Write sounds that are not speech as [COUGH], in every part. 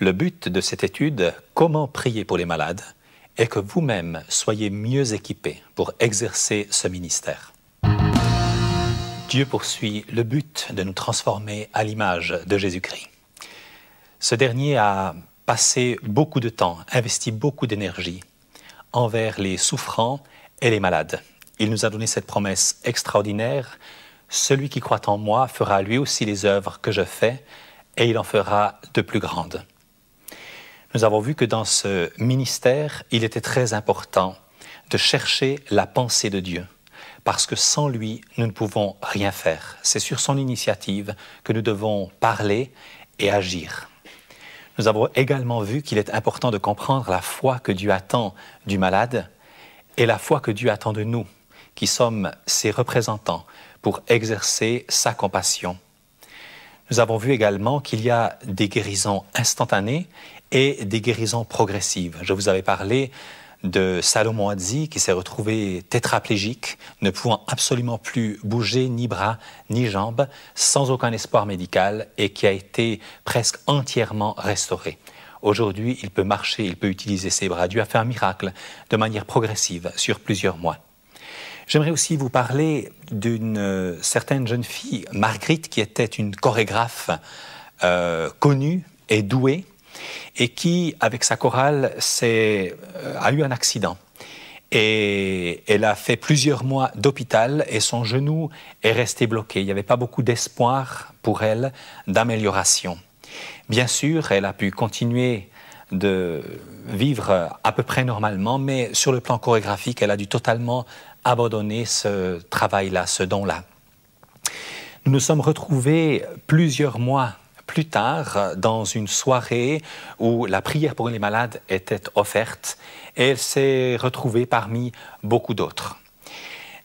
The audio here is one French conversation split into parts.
Le but de cette étude, Comment prier pour les malades, est que vous-même soyez mieux équipés pour exercer ce ministère. Dieu poursuit le but de nous transformer à l'image de Jésus-Christ. Ce dernier a passé beaucoup de temps, investi beaucoup d'énergie envers les souffrants et les malades. Il nous a donné cette promesse extraordinaire, Celui qui croit en moi fera lui aussi les œuvres que je fais, et il en fera de plus grandes nous avons vu que dans ce ministère, il était très important de chercher la pensée de Dieu, parce que sans lui, nous ne pouvons rien faire. C'est sur son initiative que nous devons parler et agir. Nous avons également vu qu'il est important de comprendre la foi que Dieu attend du malade et la foi que Dieu attend de nous, qui sommes ses représentants, pour exercer sa compassion. Nous avons vu également qu'il y a des guérisons instantanées et des guérisons progressives. Je vous avais parlé de Salomon Adzi qui s'est retrouvé tétraplégique, ne pouvant absolument plus bouger ni bras ni jambes, sans aucun espoir médical et qui a été presque entièrement restauré. Aujourd'hui, il peut marcher, il peut utiliser ses bras. Dieu a fait un miracle de manière progressive sur plusieurs mois. J'aimerais aussi vous parler d'une euh, certaine jeune fille, Marguerite, qui était une chorégraphe euh, connue et douée, et qui, avec sa chorale, euh, a eu un accident. Et elle a fait plusieurs mois d'hôpital et son genou est resté bloqué. Il n'y avait pas beaucoup d'espoir pour elle d'amélioration. Bien sûr, elle a pu continuer de vivre à peu près normalement, mais sur le plan chorégraphique, elle a dû totalement abandonner ce travail-là, ce don-là. Nous nous sommes retrouvés plusieurs mois plus tard dans une soirée où la prière pour les malades était offerte elle s'est retrouvée parmi beaucoup d'autres.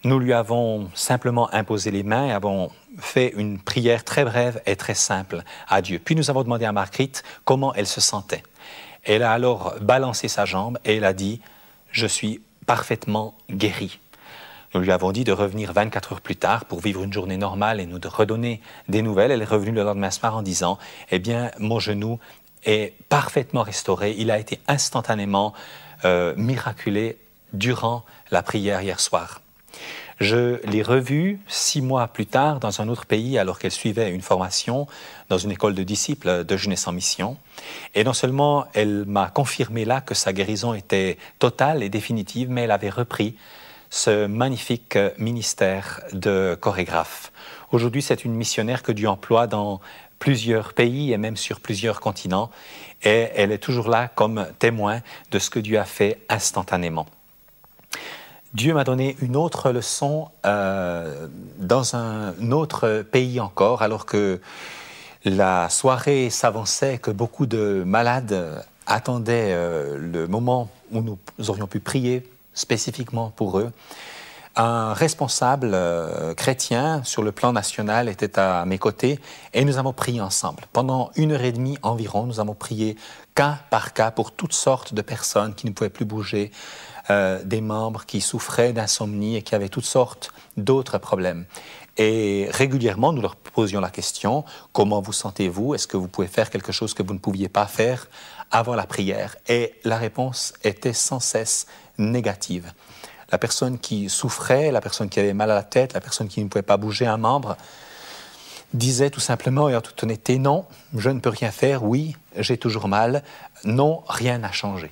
Nous lui avons simplement imposé les mains et avons fait une prière très brève et très simple à Dieu. Puis nous avons demandé à Marguerite comment elle se sentait. Elle a alors balancé sa jambe et elle a dit ⁇ Je suis parfaitement guérie ⁇ nous lui avons dit de revenir 24 heures plus tard pour vivre une journée normale et nous redonner des nouvelles. Elle est revenue le lendemain soir en disant Eh bien, mon genou est parfaitement restauré. Il a été instantanément euh, miraculé durant la prière hier soir. Je l'ai revue six mois plus tard dans un autre pays alors qu'elle suivait une formation dans une école de disciples de Jeunesse en Mission. Et non seulement elle m'a confirmé là que sa guérison était totale et définitive, mais elle avait repris ce magnifique euh, ministère de chorégraphe. Aujourd'hui, c'est une missionnaire que Dieu emploie dans plusieurs pays et même sur plusieurs continents, et elle est toujours là comme témoin de ce que Dieu a fait instantanément. Dieu m'a donné une autre leçon euh, dans un autre pays encore, alors que la soirée s'avançait, que beaucoup de malades attendaient euh, le moment où nous aurions pu prier spécifiquement pour eux. Un responsable euh, chrétien sur le plan national était à mes côtés et nous avons prié ensemble. Pendant une heure et demie environ, nous avons prié cas par cas pour toutes sortes de personnes qui ne pouvaient plus bouger, euh, des membres qui souffraient d'insomnie et qui avaient toutes sortes d'autres problèmes. Et régulièrement, nous leur posions la question, comment vous sentez-vous Est-ce que vous pouvez faire quelque chose que vous ne pouviez pas faire avant la prière Et la réponse était sans cesse négative. La personne qui souffrait, la personne qui avait mal à la tête, la personne qui ne pouvait pas bouger un membre, disait tout simplement et en toute honnêteté, non, je ne peux rien faire, oui, j'ai toujours mal, non, rien n'a changé.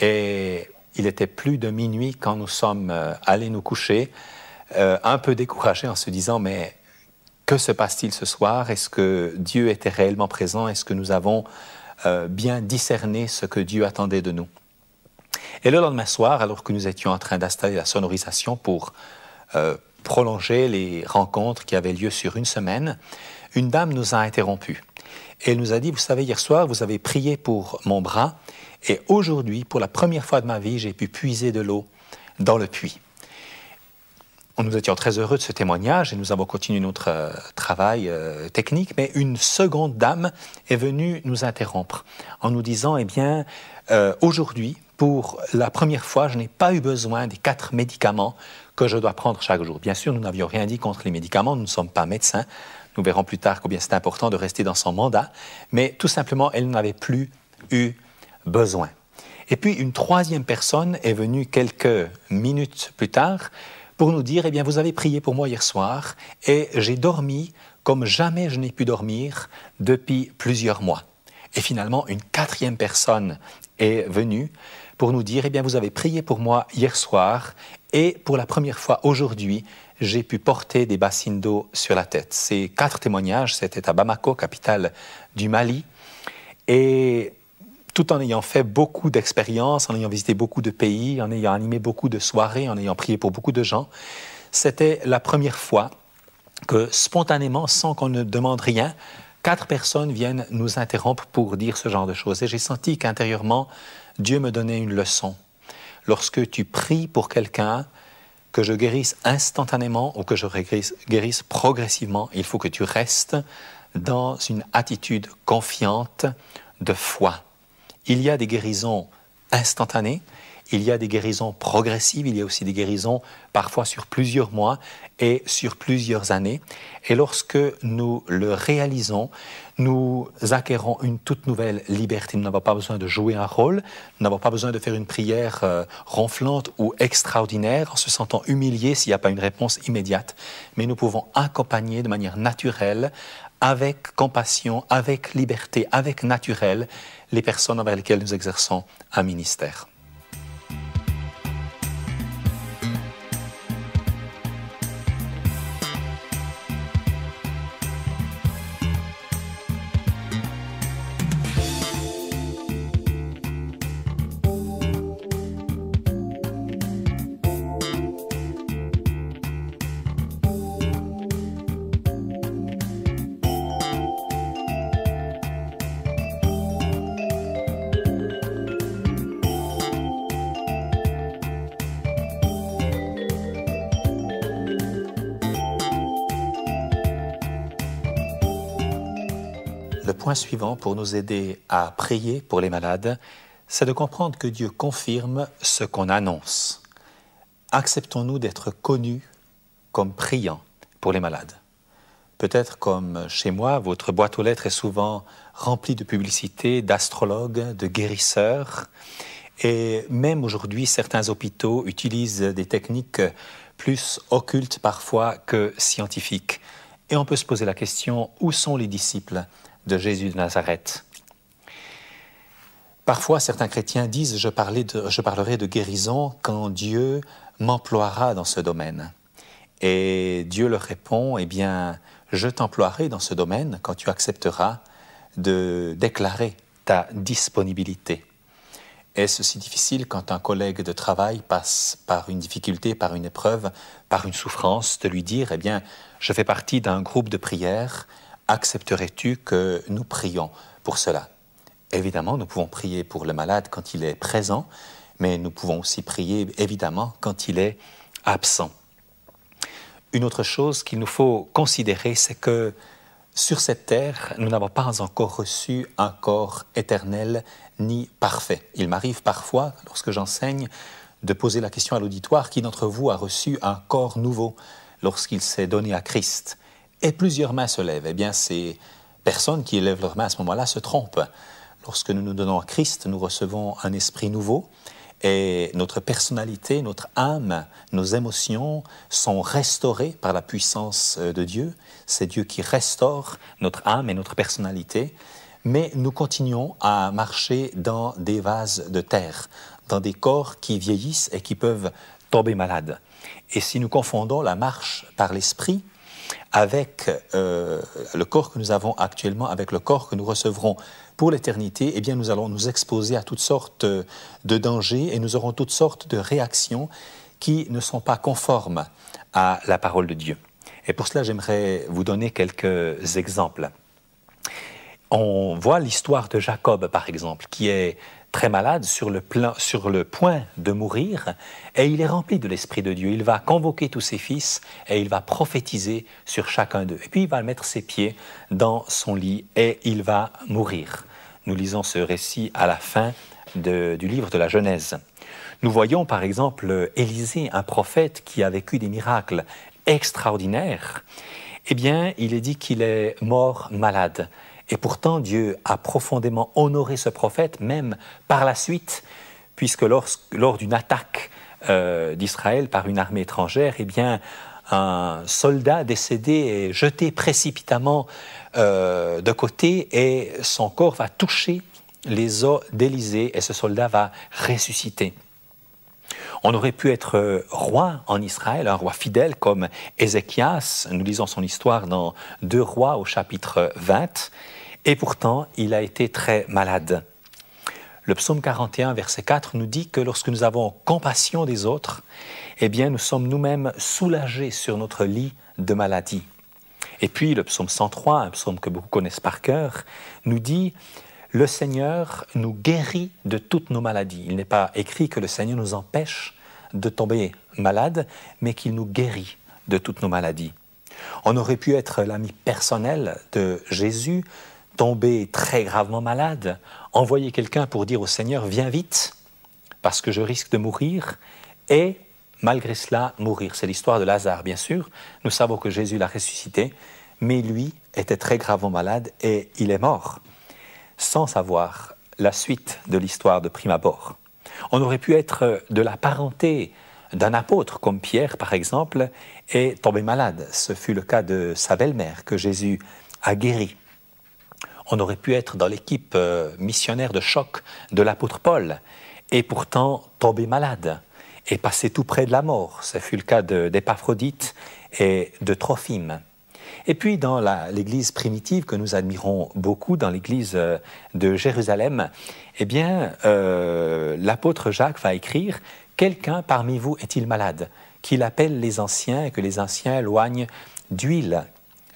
Et il était plus de minuit quand nous sommes euh, allés nous coucher, euh, un peu découragés en se disant, mais que se passe-t-il ce soir Est-ce que Dieu était réellement présent Est-ce que nous avons euh, bien discerné ce que Dieu attendait de nous et le lendemain soir, alors que nous étions en train d'installer la sonorisation pour euh, prolonger les rencontres qui avaient lieu sur une semaine, une dame nous a interrompus. elle nous a dit, vous savez, hier soir, vous avez prié pour mon bras, et aujourd'hui, pour la première fois de ma vie, j'ai pu puiser de l'eau dans le puits. Nous étions très heureux de ce témoignage et nous avons continué notre euh, travail euh, technique, mais une seconde dame est venue nous interrompre en nous disant, eh bien, aujourd'hui, pour la première fois, je n'ai pas eu besoin des quatre médicaments que je dois prendre chaque jour. Bien sûr, nous n'avions rien dit contre les médicaments, nous ne sommes pas médecins. Nous verrons plus tard combien c'est important de rester dans son mandat, mais tout simplement, elle n'avait plus eu besoin. Et puis, une troisième personne est venue quelques minutes plus tard pour nous dire, eh bien, vous avez prié pour moi hier soir et j'ai dormi comme jamais je n'ai pu dormir depuis plusieurs mois. Et finalement, une quatrième personne est venue pour nous dire, eh bien, vous avez prié pour moi hier soir et pour la première fois aujourd'hui, j'ai pu porter des bassines d'eau sur la tête. Ces quatre témoignages, c'était à Bamako, capitale du Mali. Et tout en ayant fait beaucoup d'expériences, en ayant visité beaucoup de pays, en ayant animé beaucoup de soirées, en ayant prié pour beaucoup de gens, c'était la première fois que spontanément, sans qu'on ne demande rien, quatre personnes viennent nous interrompre pour dire ce genre de choses. Et j'ai senti qu'intérieurement, Dieu me donnait une leçon. Lorsque tu pries pour quelqu'un, que je guérisse instantanément ou que je guérisse, progressivement, il faut que tu restes dans une attitude confiante de foi. Il y a des guérisons instantanées, il y a des guérisons progressives, il y a aussi des guérisons parfois sur plusieurs mois et sur plusieurs années. Et lorsque nous le réalisons, nous acquérons une toute nouvelle liberté. Nous n'avons pas besoin de jouer un rôle, nous n'avons pas besoin de faire une prière renflante euh, ronflante ou extraordinaire en se sentant humilié s'il n'y a pas une réponse immédiate, mais nous pouvons accompagner de manière naturelle, avec compassion, avec liberté, avec naturel, les personnes envers lesquelles nous exerçons un ministère. Le point suivant pour nous aider à prier pour les malades, c'est de comprendre que Dieu confirme ce qu'on annonce. Acceptons-nous d'être connus comme priants pour les malades Peut-être comme chez moi, votre boîte aux lettres est souvent remplie de publicités, d'astrologues, de guérisseurs. Et même aujourd'hui, certains hôpitaux utilisent des techniques plus occultes parfois que scientifiques. Et on peut se poser la question, où sont les disciples de Jésus de Nazareth. Parfois, certains chrétiens disent je, parlerai de guérison quand Dieu m'emploiera dans ce domaine. Et Dieu leur répond Eh bien, je t'emploierai dans ce domaine quand tu accepteras de déclarer ta disponibilité. Est-ce si difficile quand un collègue de travail passe par une difficulté, par une épreuve, par une souffrance, de lui dire, eh bien, je fais partie d'un groupe de prière, accepterais-tu que nous prions pour cela Évidemment, nous pouvons prier pour le malade quand il est présent, mais nous pouvons aussi prier, évidemment, quand il est absent. Une autre chose qu'il nous faut considérer, c'est que sur cette terre, nous n'avons pas encore reçu un corps éternel ni parfait. Il m'arrive parfois, lorsque j'enseigne, de poser la question à l'auditoire qui d'entre vous a reçu un corps nouveau lorsqu'il s'est donné à Christ et plusieurs mains se lèvent, eh bien ces personnes qui élèvent leurs mains à ce moment-là se trompent. Lorsque nous nous donnons à Christ, nous recevons un esprit nouveau et notre personnalité, notre âme, nos émotions sont restaurées par la puissance euh, de Dieu. C'est Dieu qui restaure notre âme et notre personnalité. Mais nous continuons à marcher dans des vases de terre, dans des corps qui vieillissent et qui peuvent tomber malades. Et si nous confondons la marche par l'esprit avec euh, le corps que nous avons actuellement, avec le corps que nous recevrons pour l'éternité, eh bien, nous allons nous exposer à toutes sortes euh, de dangers et nous aurons toutes sortes de réactions qui ne sont pas conformes à la parole de Dieu. Et pour cela, j'aimerais vous donner quelques exemples. On voit l'histoire de Jacob, par exemple, qui est très malade, sur le, sur le point de mourir, et il est rempli de l'Esprit de Dieu. Il va convoquer tous ses fils et il va prophétiser sur chacun d'eux. Et puis il va mettre ses pieds dans son lit et il va mourir. Nous lisons ce récit à la fin du livre de la Genèse. Nous voyons par exemple Élisée, un prophète qui a vécu des miracles extraordinaires. Eh bien, il est dit qu'il est mort malade. Et pourtant, Dieu a profondément honoré ce prophète, même par la suite, puisque lors, d'une attaque euh, d'Israël par une armée étrangère, eh bien, un soldat décédé est jeté précipitamment euh, de côté et son corps va toucher les eaux d'Élysée et ce soldat va ressusciter. On aurait pu être euh, roi en Israël, un roi fidèle comme Ézéchias. Nous lisons son histoire dans Deux rois au chapitre 20. Et pourtant, il a été très malade. Le psaume 41, verset 4 nous dit que lorsque nous avons compassion des autres, eh bien, nous sommes nous-mêmes soulagés sur notre lit de maladie. Et puis, le psaume 103, un psaume que beaucoup connaissent par cœur, nous dit Le Seigneur nous guérit de toutes nos maladies. Il n'est pas écrit que le Seigneur nous empêche de tomber malade, mais qu'il nous guérit de toutes nos maladies. On aurait pu être l'ami personnel de Jésus, tomber très gravement malade, envoyer quelqu'un pour dire au Seigneur, viens vite, parce que je risque de mourir, et malgré cela mourir. C'est l'histoire de Lazare, bien sûr. Nous savons que Jésus l'a ressuscité, mais lui était très gravement malade et il est mort, sans savoir la suite de l'histoire de prime abord. On aurait pu être de la parenté d'un apôtre comme Pierre, par exemple, et tomber malade. Ce fut le cas de sa belle-mère que Jésus a guérie on aurait pu être dans l'équipe euh, missionnaire de choc de l'apôtre Paul, et pourtant tomber malade et passer tout près de la mort. Ce fut le cas d'Épaphrodite et de Trophime. Et puis dans l'Église primitive que nous admirons beaucoup, dans l'Église euh, de Jérusalem, eh bien euh, l'apôtre Jacques va écrire Quelqu'un parmi vous est-il malade Qu'il appelle les anciens et que les anciens éloignent d'huile.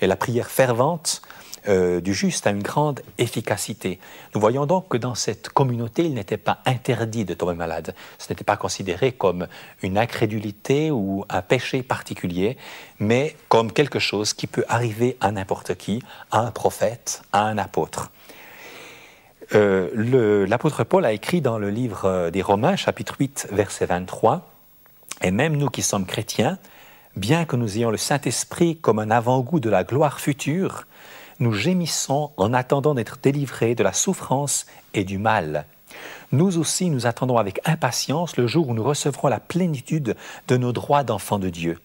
Et la prière fervente euh, du juste à une grande efficacité. Nous voyons donc que dans cette communauté, il n'était pas interdit de tomber malade. Ce n'était pas considéré comme une incrédulité ou un péché particulier, mais comme quelque chose qui peut arriver à n'importe qui, à un prophète, à un apôtre. Euh, l'apôtre Paul a écrit dans le livre euh, des Romains, chapitre 8, verset 23, Et même nous qui sommes chrétiens, bien que nous ayons le Saint-Esprit comme un avant-goût de la gloire future, nous gémissons en attendant d'être délivrés de la souffrance et du mal. Nous aussi, nous attendons avec impatience le jour où nous recevrons la plénitude de nos droits d'enfants de Dieu,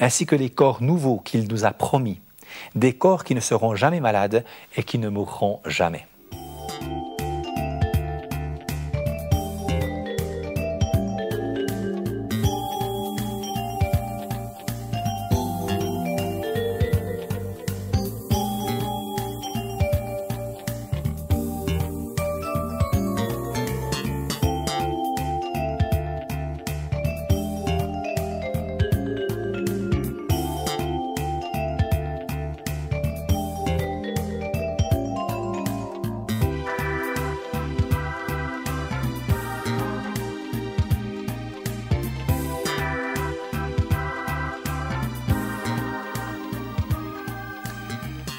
ainsi que les corps nouveaux qu'il nous a promis, des corps qui ne seront jamais malades et qui ne mourront jamais.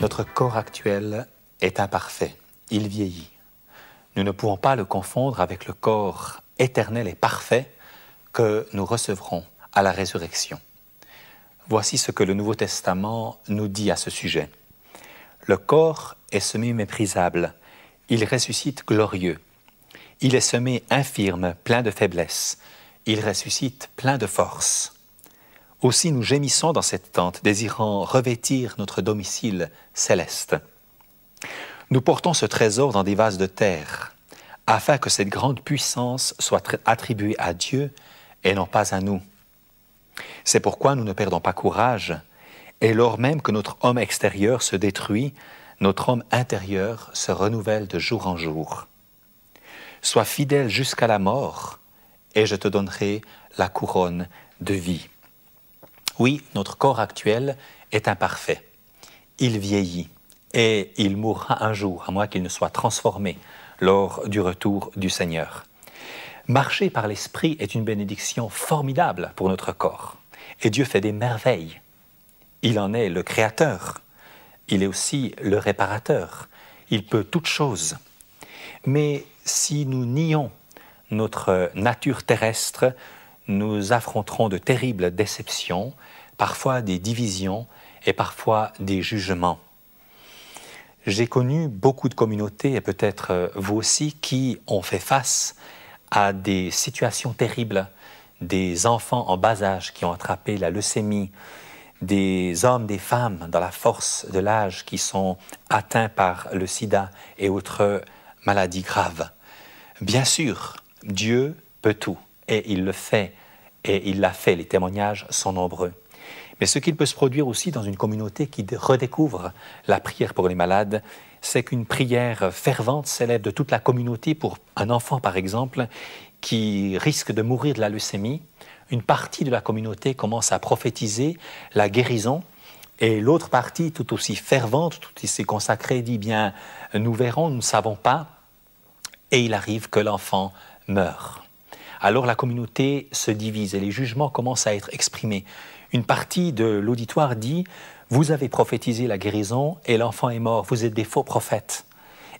Notre corps actuel est imparfait, il vieillit. Nous ne pouvons pas le confondre avec le corps éternel et parfait que nous recevrons à la résurrection. Voici ce que le Nouveau Testament nous dit à ce sujet. Le corps est semé méprisable, il ressuscite glorieux. Il est semé infirme, plein de faiblesse, il ressuscite plein de force. Aussi nous gémissons dans cette tente, désirant revêtir notre domicile céleste. Nous portons ce trésor dans des vases de terre, afin que cette grande puissance soit attribuée à Dieu et non pas à nous. C'est pourquoi nous ne perdons pas courage, et lors même que notre homme extérieur se détruit, notre homme intérieur se renouvelle de jour en jour. Sois fidèle jusqu'à la mort, et je te donnerai la couronne de vie. Oui, notre corps actuel est imparfait. Il vieillit et il mourra un jour, à moins qu'il ne soit transformé lors du retour du Seigneur. Marcher par l'Esprit est une bénédiction formidable pour notre corps. Et Dieu fait des merveilles. Il en est le Créateur. Il est aussi le réparateur. Il peut toutes chose. Mais si nous nions notre nature terrestre, nous affronterons de terribles déceptions, parfois des divisions et parfois des jugements. J'ai connu beaucoup de communautés, et peut-être euh, vous aussi, qui ont fait face à des situations terribles, des enfants en bas âge qui ont attrapé la leucémie, des hommes, des femmes dans la force de l'âge qui sont atteints par le sida et autres maladies graves. Bien sûr, Dieu peut tout et il le fait, et il l'a fait, les témoignages sont nombreux. Mais ce qu'il peut se produire aussi dans une communauté qui redécouvre la prière pour les malades, c'est qu'une prière fervente s'élève de toute la communauté pour un enfant, par exemple, qui risque de mourir de la leucémie. Une partie de la communauté commence à prophétiser la guérison et l'autre partie, tout aussi fervente, tout aussi consacrée, dit bien, nous verrons, nous ne savons pas. Et il arrive que l'enfant meure. » alors la communauté se divise et les jugements commencent à être exprimés. Une partie de l'auditoire dit Vous avez prophétisé la guérison et l'enfant est mort, vous êtes des faux prophètes.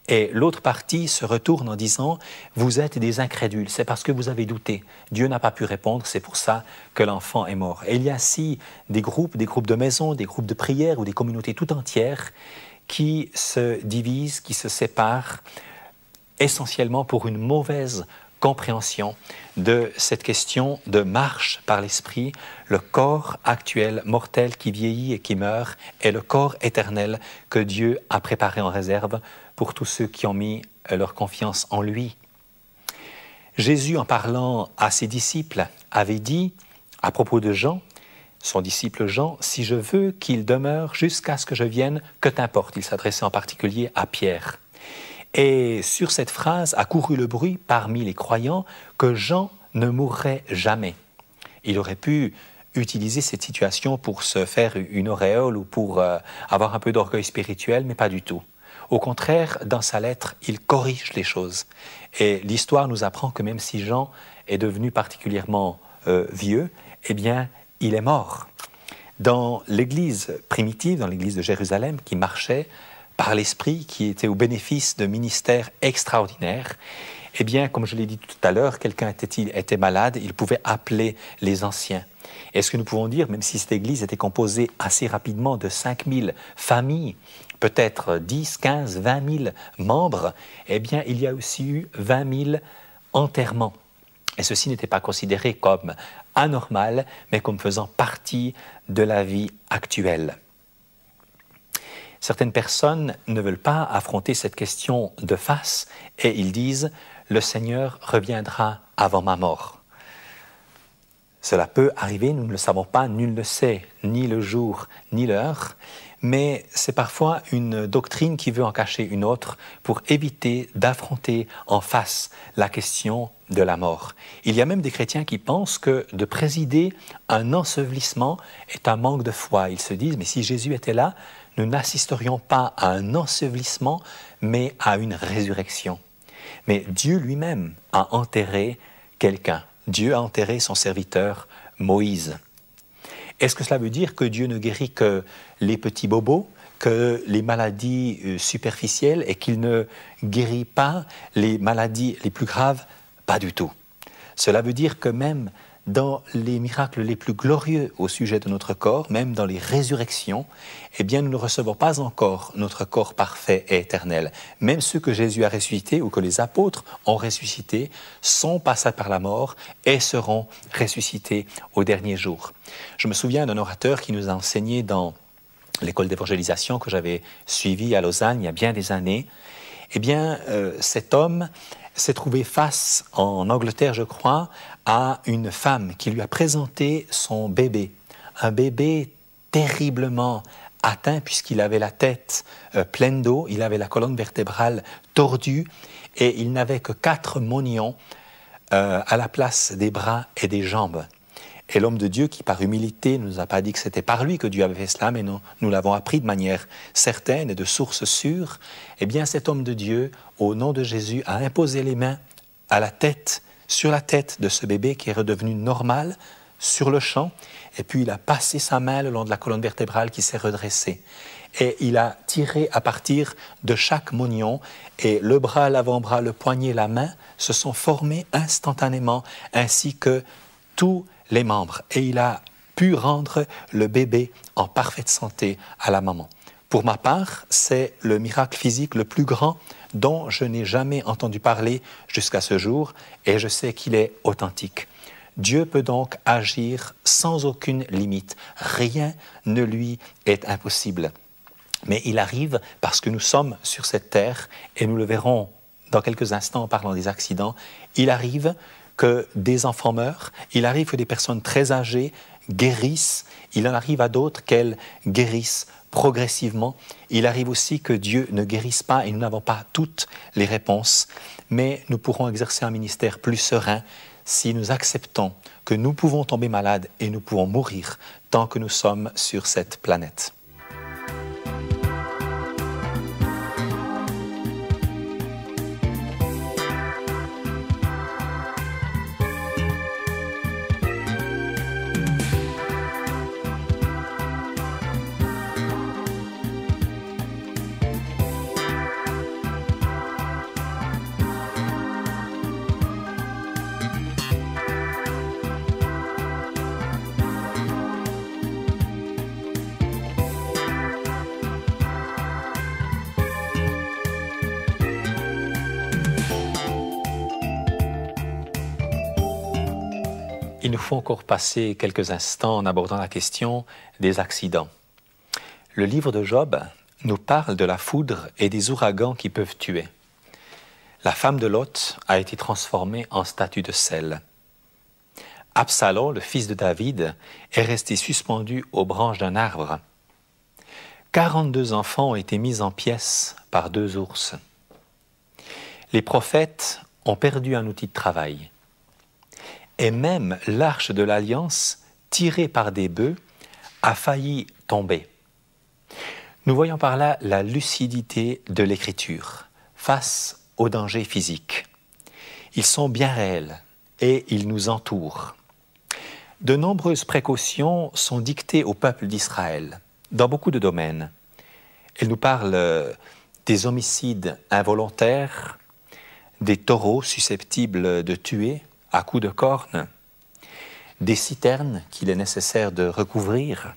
Et l'autre partie se retourne en disant Vous êtes des incrédules, c'est parce que vous avez douté. Dieu n'a pas pu répondre, c'est pour ça que l'enfant est mort. Et il y a ainsi des groupes, des groupes de maisons, des groupes de prières ou des communautés tout entières qui se divisent, qui se séparent, essentiellement pour une mauvaise compréhension de cette question de marche par l'esprit, le corps actuel mortel qui vieillit et qui meurt et le corps éternel que Dieu a préparé en réserve pour tous ceux qui ont mis leur confiance en lui. Jésus, en parlant à ses disciples, avait dit à propos de Jean, son disciple Jean, Si je veux qu'il demeure jusqu'à ce que je vienne, que t'importe Il s'adressait en particulier à Pierre. Et sur cette phrase a couru le bruit parmi les croyants que Jean ne mourrait jamais. Il aurait pu utiliser cette situation pour se faire une auréole ou pour euh, avoir un peu d'orgueil spirituel, mais pas du tout. Au contraire, dans sa lettre, il corrige les choses. Et l'histoire nous apprend que même si Jean est devenu particulièrement euh, vieux, eh bien, il est mort. Dans l'Église primitive, dans l'Église de Jérusalem, qui marchait par l'Esprit qui était au bénéfice de ministères extraordinaires. Eh bien, comme je l'ai dit tout à l'heure, quelqu'un était, était malade, il pouvait appeler les anciens. est ce que nous pouvons dire, même si cette Église était composée assez rapidement de 5000 familles, peut-être 10, 15, 20 000 membres, eh bien, il y a aussi eu 20 000 enterrements. Et ceci n'était pas considéré comme anormal, mais comme faisant partie de la vie actuelle certaines personnes ne veulent pas affronter cette question de face et ils disent le Seigneur reviendra avant ma mort. Cela peut arriver, nous ne le savons pas, nul ne sait, ni le jour, ni l'heure, mais c'est parfois une doctrine qui veut en cacher une autre pour éviter d'affronter en face la question de la mort. Il y a même des chrétiens qui pensent que de présider un ensevelissement est un manque de foi. Ils se disent, mais si Jésus était là, nous n'assisterions pas à un ensevelissement, mais à une résurrection. Mais Dieu lui-même a enterré quelqu'un. Dieu a enterré son serviteur Moïse. Est-ce que cela veut dire que Dieu ne guérit que les petits bobos, que les maladies euh, superficielles et qu'il ne guérit pas les maladies les plus graves Pas du tout. Cela veut dire que même dans les miracles les plus glorieux au sujet de notre corps, même dans les résurrections, eh bien nous ne recevons pas encore notre corps parfait et éternel. Même ceux que Jésus a ressuscités ou que les apôtres ont ressuscités sont passés par la mort et seront ressuscités au dernier jour. Je me souviens d'un orateur qui nous a enseigné dans l'école d'évangélisation que j'avais suivie à Lausanne il y a bien des années. Eh bien, euh, cet homme s'est trouvé face, en Angleterre je crois, à une femme qui lui a présenté son bébé. Un bébé terriblement atteint puisqu'il avait la tête euh, pleine d'eau, il avait la colonne vertébrale tordue et il n'avait que quatre monions euh, à la place des bras et des jambes. Et l'homme de Dieu qui, par humilité, ne nous a pas dit que c'était par lui que Dieu avait fait cela, mais nous l'avons appris de manière certaine et de source sûre, et eh bien cet homme de Dieu, au nom de Jésus, a imposé les mains à la tête, sur la tête de ce bébé qui est redevenu normal, sur le champ, et puis il a passé sa main le long de la colonne vertébrale qui s'est redressée. Et il a tiré à partir de chaque moignon, et le bras, l'avant-bras, le poignet, la main se sont formés instantanément, ainsi que tout les membres et il a pu rendre le bébé en parfaite santé à la maman. Pour ma part, c'est le miracle physique le plus grand dont je n'ai jamais entendu parler jusqu'à ce jour et je sais qu'il est authentique. Dieu peut donc agir sans aucune limite. Rien ne lui est impossible. Mais il arrive parce que nous sommes sur cette terre et nous le verrons dans quelques instants en parlant des accidents. Il arrive que des enfants meurent, il arrive que des personnes très âgées guérissent, il en arrive à d'autres qu'elles guérissent progressivement. Il arrive aussi que Dieu ne guérisse pas et nous n'avons pas toutes les réponses, mais nous pourrons exercer un ministère plus serein si nous acceptons que nous pouvons tomber malades et nous pouvons mourir tant que nous sommes sur cette planète. Il nous faut encore passer quelques instants en abordant la question des accidents. Le livre de Job nous parle de la foudre et des ouragans qui peuvent tuer. La femme de Lot a été transformée en statue de sel. Absalom, le fils de David, est resté suspendu aux branches d'un arbre. 42 enfants ont été mis en pièces par deux ours. Les prophètes ont perdu un outil de travail et même l'arche de l'Alliance, tirée par des bœufs, a failli tomber. Nous voyons par là la lucidité de l'écriture face aux dangers physiques. Ils sont bien réels et ils nous entourent. De nombreuses précautions sont dictées au peuple d'Israël dans beaucoup de domaines. Elle nous parle des homicides involontaires, des taureaux susceptibles de tuer, à coups de corne, des citernes qu'il est nécessaire de recouvrir,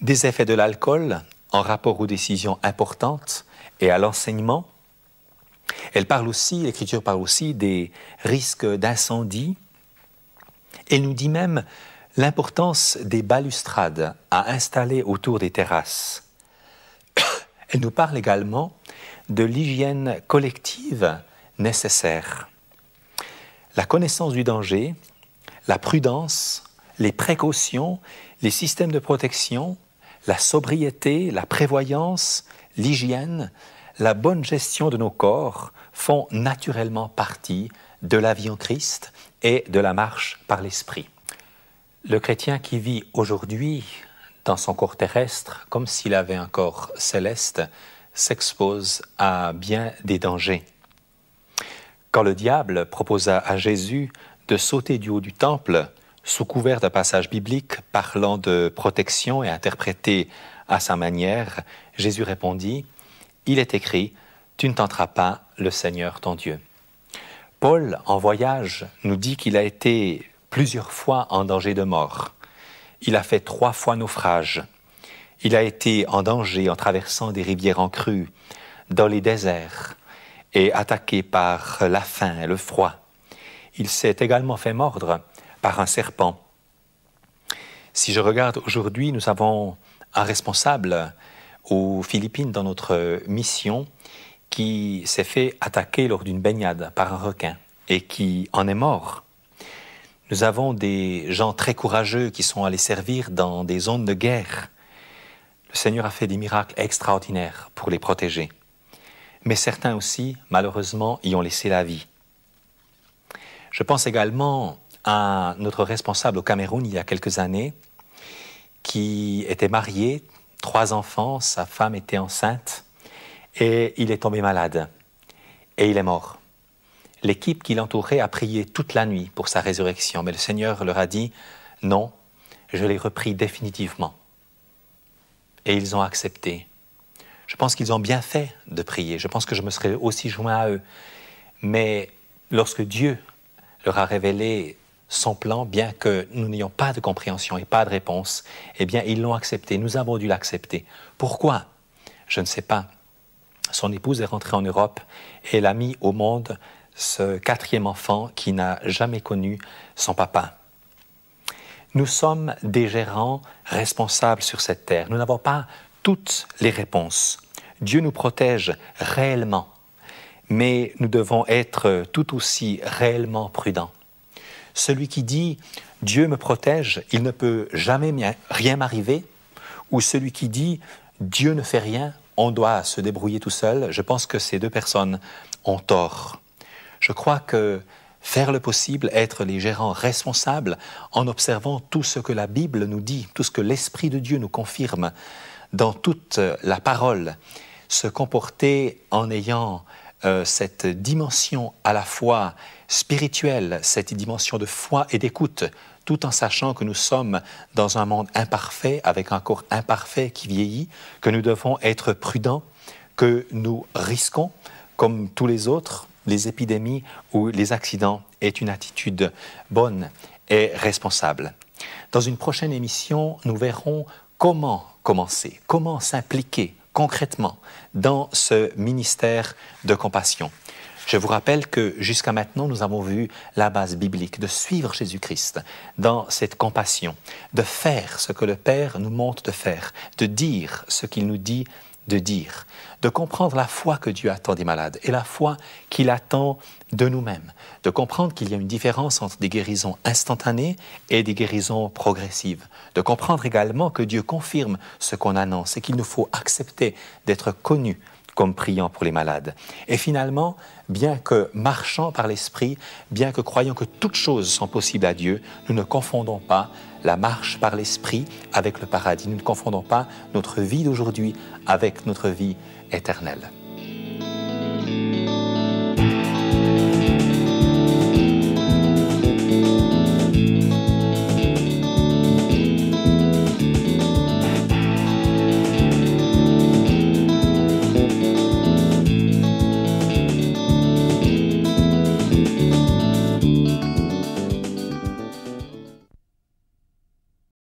des effets de l'alcool en rapport aux décisions importantes et à l'enseignement. Elle parle aussi, l'écriture parle aussi des risques d'incendie. Elle nous dit même l'importance des balustrades à installer autour des terrasses. [COUGHS] Elle nous parle également de l'hygiène collective nécessaire la connaissance du danger, la prudence, les précautions, les systèmes de protection, la sobriété, la prévoyance, l'hygiène, la bonne gestion de nos corps font naturellement partie de la vie en Christ et de la marche par l'Esprit. Le chrétien qui vit aujourd'hui dans son corps terrestre comme s'il avait un corps céleste s'expose à bien des dangers. Quand le diable proposa à Jésus de sauter du haut du temple, sous couvert d'un passage biblique parlant de protection et interprété à sa manière, Jésus répondit Il est écrit, Tu ne tenteras pas le Seigneur ton Dieu. Paul, en voyage, nous dit qu'il a été plusieurs fois en danger de mort. Il a fait trois fois naufrage. Il a été en danger en traversant des rivières en crue, dans les déserts, et attaqué par la faim et le froid. Il s'est également fait mordre par un serpent. Si je regarde aujourd'hui, nous avons un responsable aux Philippines dans notre mission qui s'est fait attaquer lors d'une baignade par un requin et qui en est mort. Nous avons des gens très courageux qui sont allés servir dans des zones de guerre. Le Seigneur a fait des miracles extraordinaires pour les protéger mais certains aussi, malheureusement, y ont laissé la vie. Je pense également à notre responsable au Cameroun il y a quelques années, qui était marié, trois enfants, sa femme était enceinte, et il est tombé malade, et il est mort. L'équipe qui l'entourait a prié toute la nuit pour sa résurrection, mais le Seigneur leur a dit, non, je l'ai repris définitivement. Et ils ont accepté. Je pense qu'ils ont bien fait de prier. Je pense que je me serais aussi joint à eux. Mais lorsque Dieu leur a révélé son plan, bien que nous n'ayons pas de compréhension et pas de réponse, eh bien, ils l'ont accepté. Nous avons dû l'accepter. Pourquoi Je ne sais pas. Son épouse est rentrée en Europe et elle a mis au monde ce quatrième enfant qui n'a jamais connu son papa. Nous sommes des gérants responsables sur cette terre. Nous n'avons pas toutes les réponses. Dieu nous protège réellement, mais nous devons être tout aussi réellement prudents. Celui qui dit ⁇ Dieu me protège, il ne peut jamais rien m'arriver ⁇ ou celui qui dit ⁇ Dieu ne fait rien, on doit se débrouiller tout seul, je pense que ces deux personnes ont tort. Je crois que faire le possible, être les gérants responsables en observant tout ce que la Bible nous dit, tout ce que l'Esprit de Dieu nous confirme, dans toute euh, la parole, se comporter en ayant euh, cette dimension à la fois spirituelle, cette dimension de foi et d'écoute, tout en sachant que nous sommes dans un monde imparfait, avec un corps imparfait qui vieillit, que nous devons être prudents, que nous risquons, comme tous les autres, les épidémies ou les accidents, est une attitude bonne et responsable. Dans une prochaine émission, nous verrons comment commencer Comment s'impliquer concrètement dans ce ministère de compassion je vous rappelle que jusqu'à maintenant, nous avons vu la base biblique de suivre Jésus-Christ dans cette compassion, de faire ce que le Père nous montre de faire, de dire ce qu'il nous dit de dire, de comprendre la foi que Dieu attend des malades et la foi qu'il attend de nous-mêmes, de comprendre qu'il y a une différence entre des guérisons instantanées et des guérisons progressives, de comprendre également que Dieu confirme ce qu'on annonce et qu'il nous faut accepter d'être connus comme priant pour les malades. Et finalement, bien que marchant par l'Esprit, bien que croyant que toutes choses sont possibles à Dieu, nous ne confondons pas la marche par l'esprit avec le paradis. Nous ne confondons pas notre vie d'aujourd'hui avec notre vie éternelle.